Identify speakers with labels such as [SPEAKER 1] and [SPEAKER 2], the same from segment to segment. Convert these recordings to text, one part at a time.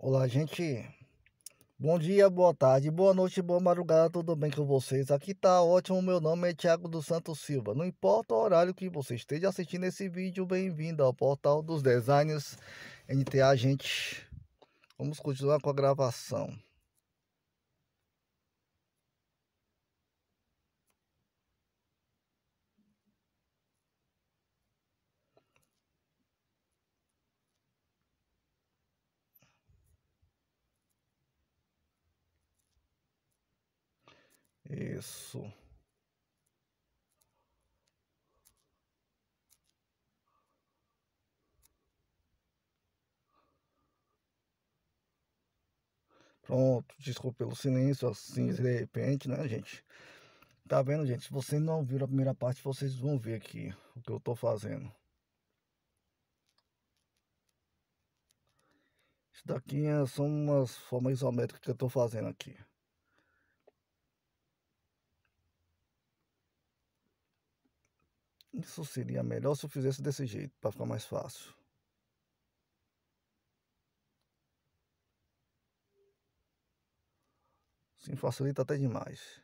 [SPEAKER 1] Olá, gente. Bom dia, boa tarde, boa noite, boa madrugada, tudo bem com vocês? Aqui tá ótimo, meu nome é Thiago dos Santos Silva. Não importa o horário que você esteja assistindo esse vídeo, bem-vindo ao Portal dos Designs NTA, gente. Vamos continuar com a gravação. Isso. Pronto, desculpa pelo silêncio, assim, de repente, né, gente? Tá vendo, gente? Se vocês não viram a primeira parte, vocês vão ver aqui o que eu tô fazendo. Isso daqui é são umas formas isométricas que eu tô fazendo aqui. Isso seria melhor se eu fizesse desse jeito, para ficar mais fácil. Sim, facilita até demais.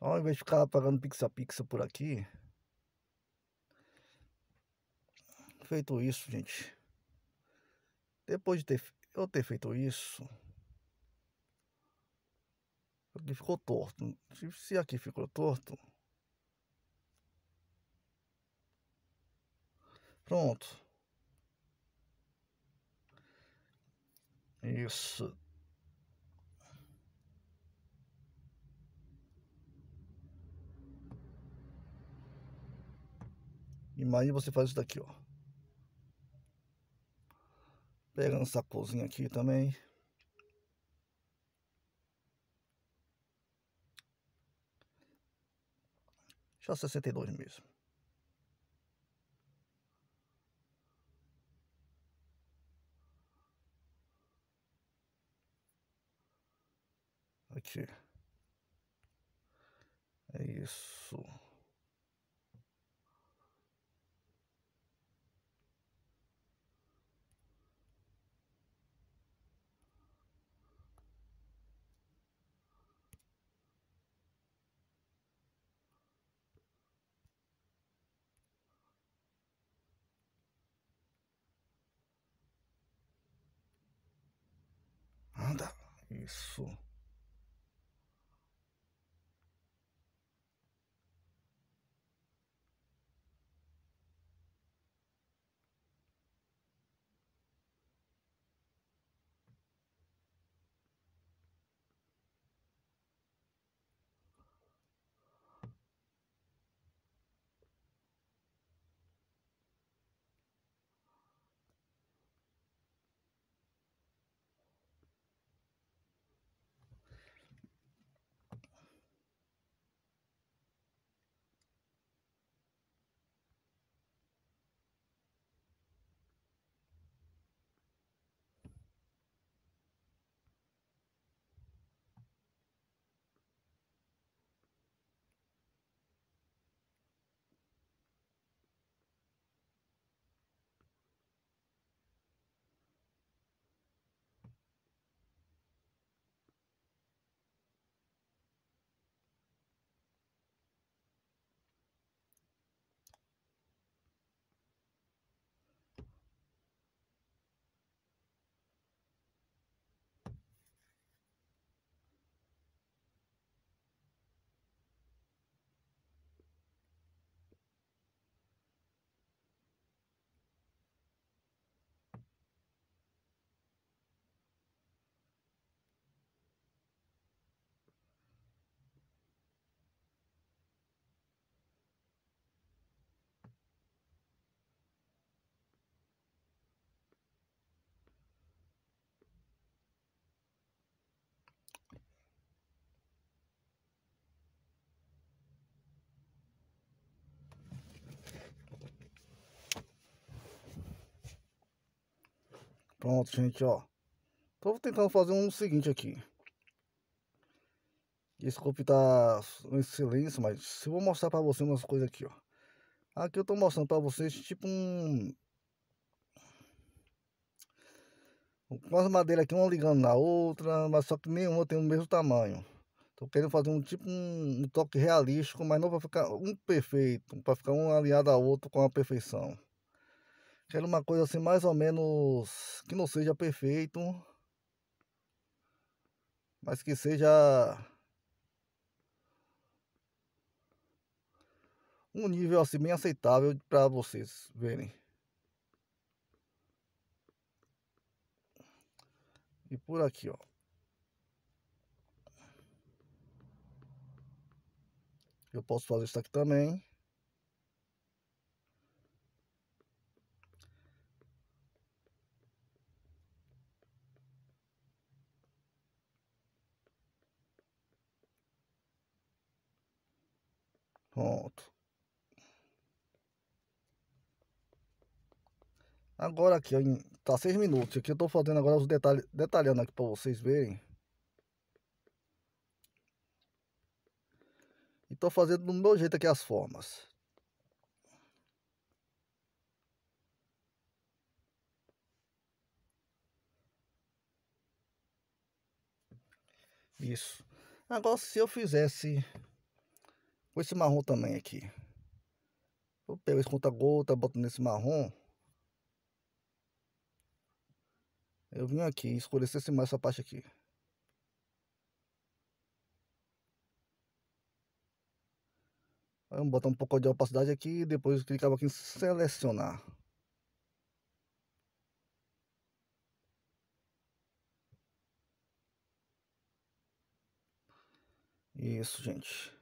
[SPEAKER 1] Ao invés de ficar pagando pixa-pixa por aqui. Feito isso, gente. Depois de ter, eu ter feito isso. Aqui ficou torto. Se aqui ficou torto. Pronto. Isso. E aí você faz isso daqui, ó. Pegando essa cozinha aqui também. Só 62 mesmo. Aqui. É isso. isso. Pronto, gente, ó. Tô então, tentando fazer um seguinte aqui. Esse copo tá um silêncio, mas eu vou mostrar pra vocês umas coisas aqui, ó. Aqui eu tô mostrando pra vocês, tipo um... Com as madeiras aqui, uma ligando na outra, mas só que nenhuma tem o mesmo tamanho. Tô querendo fazer um tipo um, um toque realístico, mas não pra ficar um perfeito, pra ficar um alinhado a outro com a perfeição. Quero uma coisa assim, mais ou menos, que não seja perfeito, mas que seja um nível assim bem aceitável para vocês verem. E por aqui, ó. Eu posso fazer isso aqui também. Pronto. Agora aqui, ó, em, tá 6 minutos. Aqui eu tô fazendo agora os detalhes, detalhando aqui para vocês verem. E tô fazendo do meu jeito aqui as formas. Isso. Agora se eu fizesse Vou esse marrom também aqui. Vou pegar esse conta-gota, boto nesse marrom. Eu vim aqui escurecer esse mais essa parte aqui. Vamos botar um pouco de opacidade aqui e depois clicar aqui em selecionar. Isso, gente.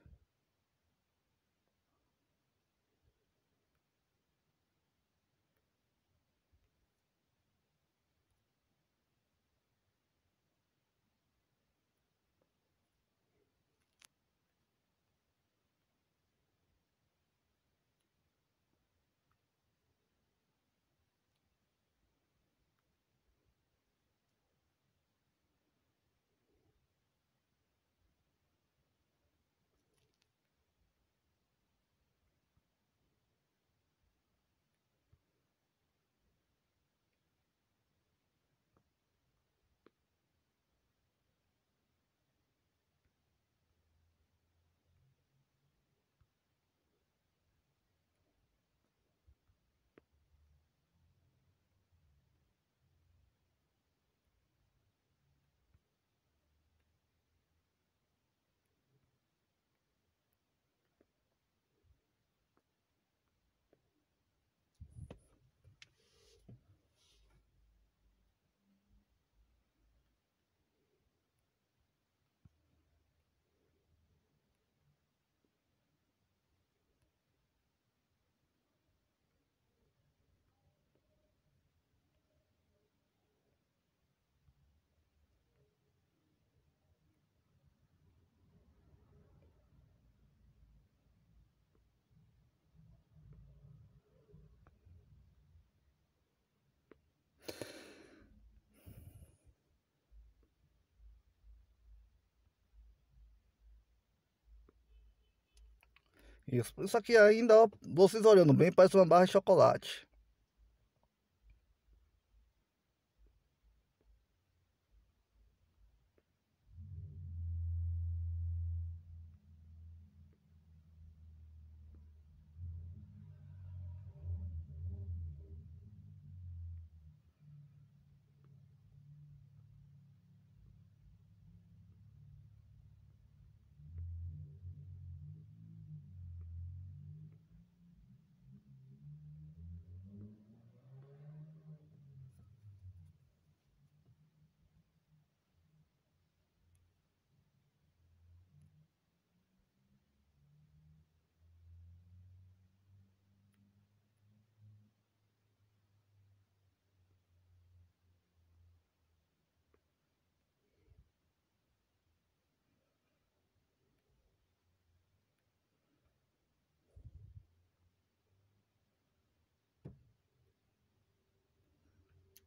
[SPEAKER 1] Isso. Isso aqui ainda, ó, vocês olhando bem, parece uma barra de chocolate.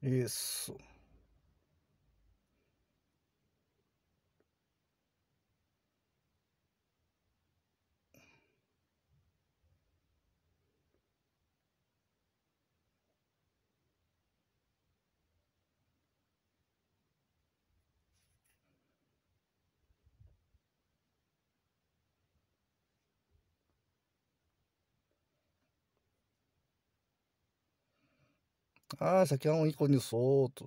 [SPEAKER 1] Isso. Ah, isso aqui é um ícone solto.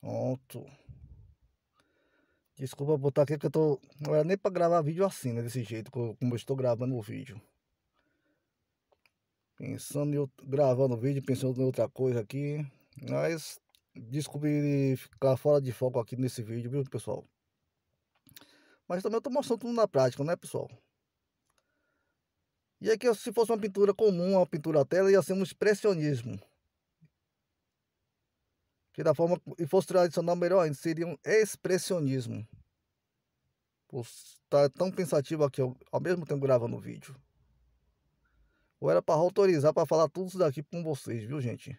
[SPEAKER 1] Pronto. Desculpa botar aqui que eu tô. Não era nem pra gravar vídeo assim, né? Desse jeito, como eu estou gravando o vídeo. Pensando em outro... gravando o vídeo, pensando em outra coisa aqui. Mas descobri ficar fora de foco aqui nesse vídeo, viu, pessoal? Mas também eu tô mostrando tudo na prática, né, pessoal? E aqui, é se fosse uma pintura comum, uma pintura à tela, ia ser um expressionismo. Que da forma, e fosse tradicional melhor ainda, seria um expressionismo. Por estar tá tão pensativo aqui, ao, ao mesmo tempo gravando o vídeo. Ou era para autorizar para falar tudo isso daqui com vocês, viu gente?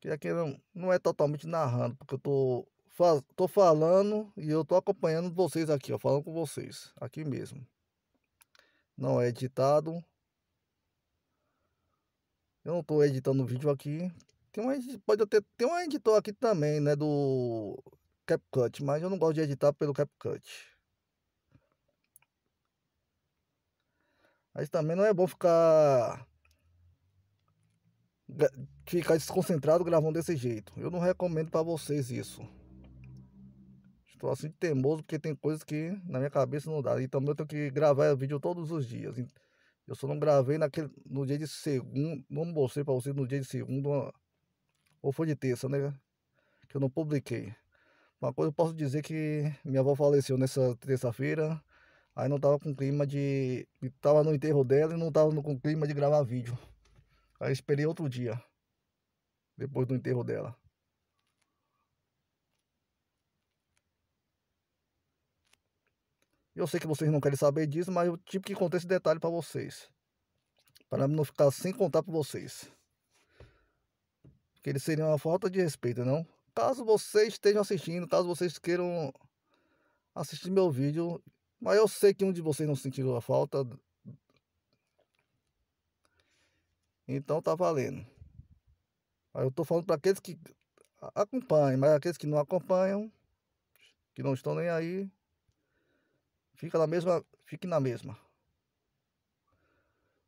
[SPEAKER 1] Que aqui não, não é totalmente narrando, porque eu tô, faz, tô falando e eu tô acompanhando vocês aqui, ó, falando com vocês, aqui mesmo não é editado. Eu não estou editando o vídeo aqui. Tem um pode até ter um editor aqui também, né? Do CapCut, mas eu não gosto de editar pelo CapCut. Mas também não é bom ficar ficar desconcentrado gravando desse jeito. Eu não recomendo para vocês isso. Tô assim teimoso porque tem coisas que na minha cabeça não dá. E também eu tenho que gravar vídeo todos os dias. Eu só não gravei naquele, no dia de segundo. Não mostrei pra vocês no dia de segundo. Ou foi de terça, né? Que eu não publiquei. Uma coisa eu posso dizer que minha avó faleceu nessa terça-feira. Aí não tava com clima de. Tava no enterro dela e não tava com clima de gravar vídeo. Aí esperei outro dia. Depois do enterro dela. Eu sei que vocês não querem saber disso, mas eu tive que contar esse detalhe para vocês. Para hum. não ficar sem contar para vocês. Que ele seria uma falta de respeito, não? Caso vocês estejam assistindo, caso vocês queiram assistir meu vídeo, mas eu sei que um de vocês não sentiu a falta. Então tá valendo. Mas eu tô falando para aqueles que acompanham, mas aqueles que não acompanham, que não estão nem aí, Fica na mesma, fique na mesma.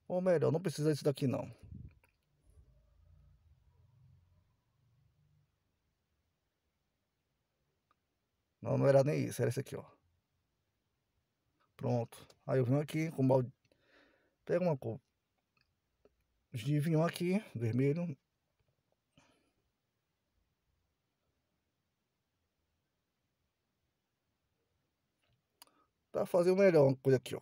[SPEAKER 1] Ou melhor, não precisa disso daqui não. Não, não era nem isso, era esse aqui, ó. Pronto. Aí eu venho aqui com o balde. Pega uma cor de vinho aqui, vermelho. para tá, fazer o melhor, uma coisa aqui, ó.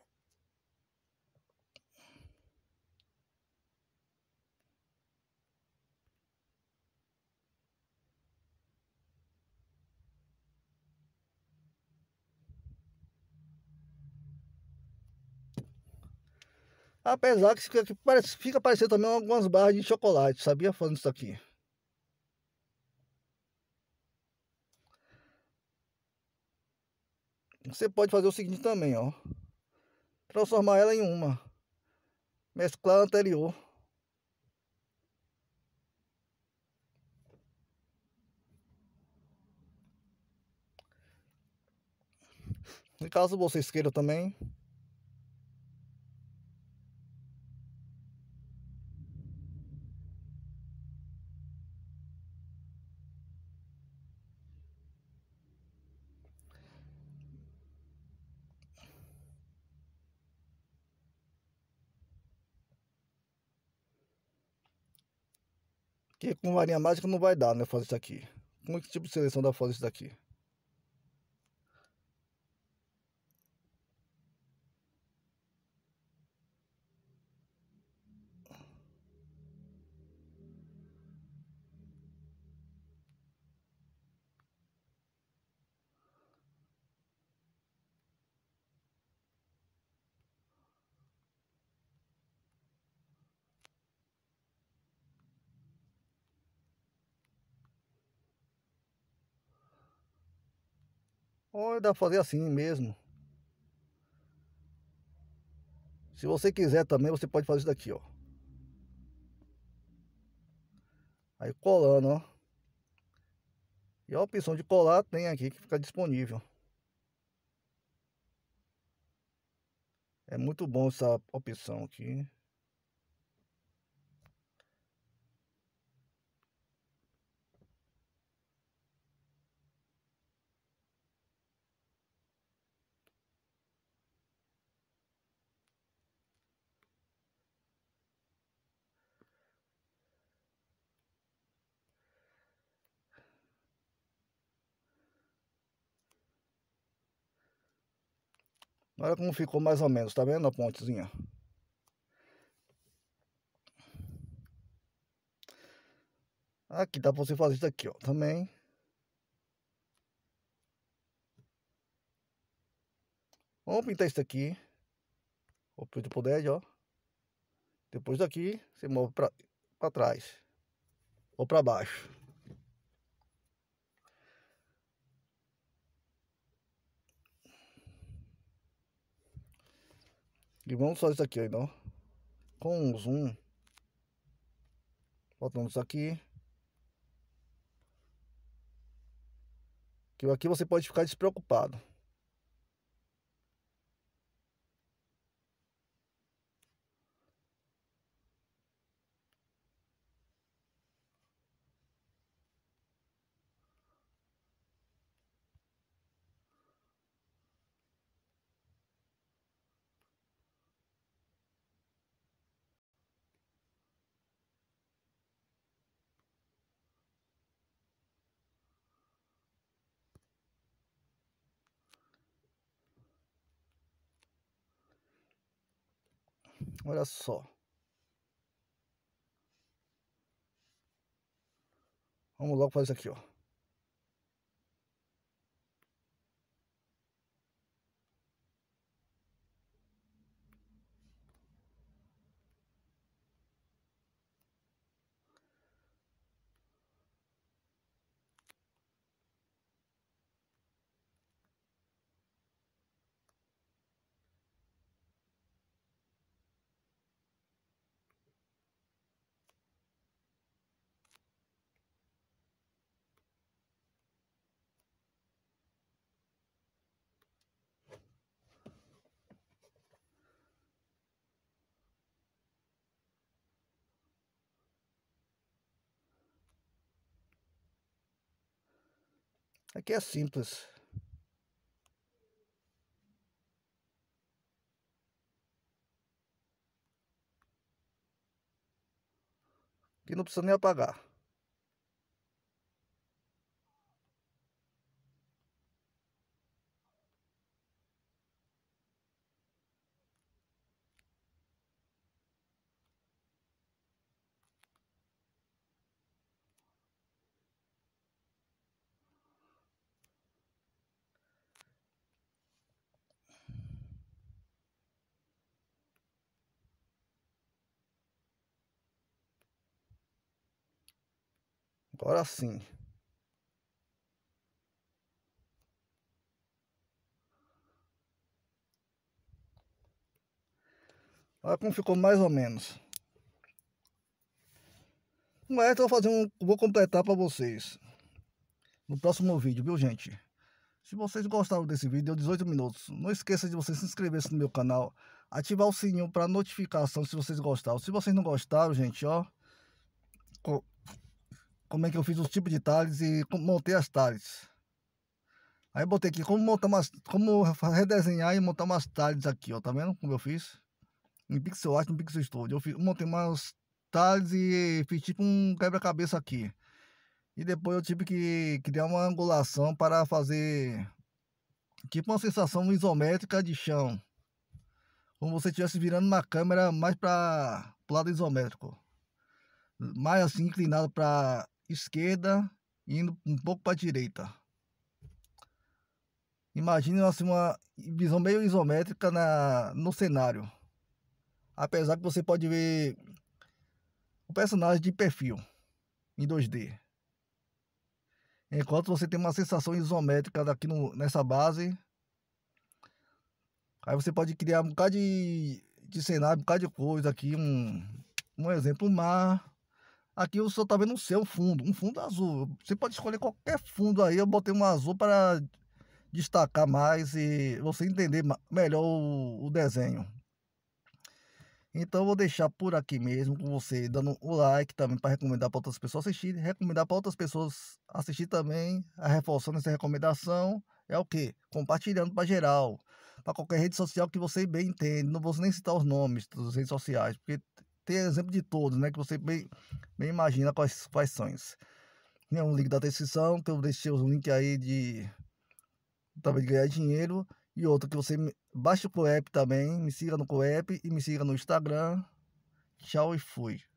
[SPEAKER 1] Apesar que fica, parecendo também algumas barras de chocolate, sabia? falando isso aqui. Você pode fazer o seguinte também, ó. Transformar ela em uma. Mesclar anterior. E caso vocês queiram também, E com varinha mágica não vai dar, né, fazer isso aqui. Como que tipo de seleção dá pra fazer isso daqui? Ou dá pra fazer assim mesmo. Se você quiser também, você pode fazer isso daqui, ó. Aí colando, ó. E a opção de colar tem aqui que fica disponível. É muito bom essa opção aqui. Olha como ficou mais ou menos, tá vendo a pontezinha? Aqui dá para você fazer isso aqui, ó, também. Vamos pintar isso aqui. O preto pro LED, ó. Depois daqui, você move para trás. Ou para baixo. E vamos fazer isso aqui ainda, ó. Então. Com um zoom. Botamos isso aqui. Que aqui você pode ficar despreocupado. Olha só. Vamos logo fazer isso aqui, ó. Aqui é simples. Aqui não precisa nem apagar. Agora então, sim. Olha como ficou mais ou menos. Mas eu vou fazer um, vou completar para vocês no próximo vídeo, viu gente? Se vocês gostaram desse vídeo, deu 18 minutos. Não esqueça de vocês se inscrever no meu canal, ativar o sininho para notificação se vocês gostaram. Se vocês não gostaram, gente, ó, como é que eu fiz os tipos de talhes e montei as talhes. Aí botei aqui como montar umas, como redesenhar e montar umas talhes aqui, ó, tá vendo como eu fiz? Em pixel art, em pixel studio. Eu fiz, montei umas talhes e fiz tipo um quebra-cabeça aqui. E depois eu tive que criar uma angulação para fazer tipo uma sensação isométrica de chão. Como você estivesse virando uma câmera mais para o lado isométrico. Mais assim, inclinado para esquerda e indo um pouco para a direita. Imagine assim, uma visão meio isométrica na, no cenário. Apesar que você pode ver o personagem de perfil em 2D. Enquanto você tem uma sensação isométrica daqui no, nessa base. Aí você pode criar um bocado de, de cenário, um bocado de coisa aqui. Um, um exemplo, um mar Aqui o senhor tá vendo o seu fundo, um fundo azul. Você pode escolher qualquer fundo aí, eu botei um azul para destacar mais e você entender melhor o, desenho. Então eu vou deixar por aqui mesmo com você, dando o like também para recomendar para outras pessoas assistirem, recomendar para outras pessoas assistir também, a reforçando essa recomendação é o que? Compartilhando para geral, para qualquer rede social que você bem entende. Não vou nem citar os nomes das redes sociais, porque tem exemplo de todos, né? Que você bem, bem imagina quais, quais são. Tem um link da descrição, que eu deixei os links aí de também de ganhar dinheiro. E outro que você baixa o Coep também, me siga no Coep e me siga no Instagram. Tchau e fui.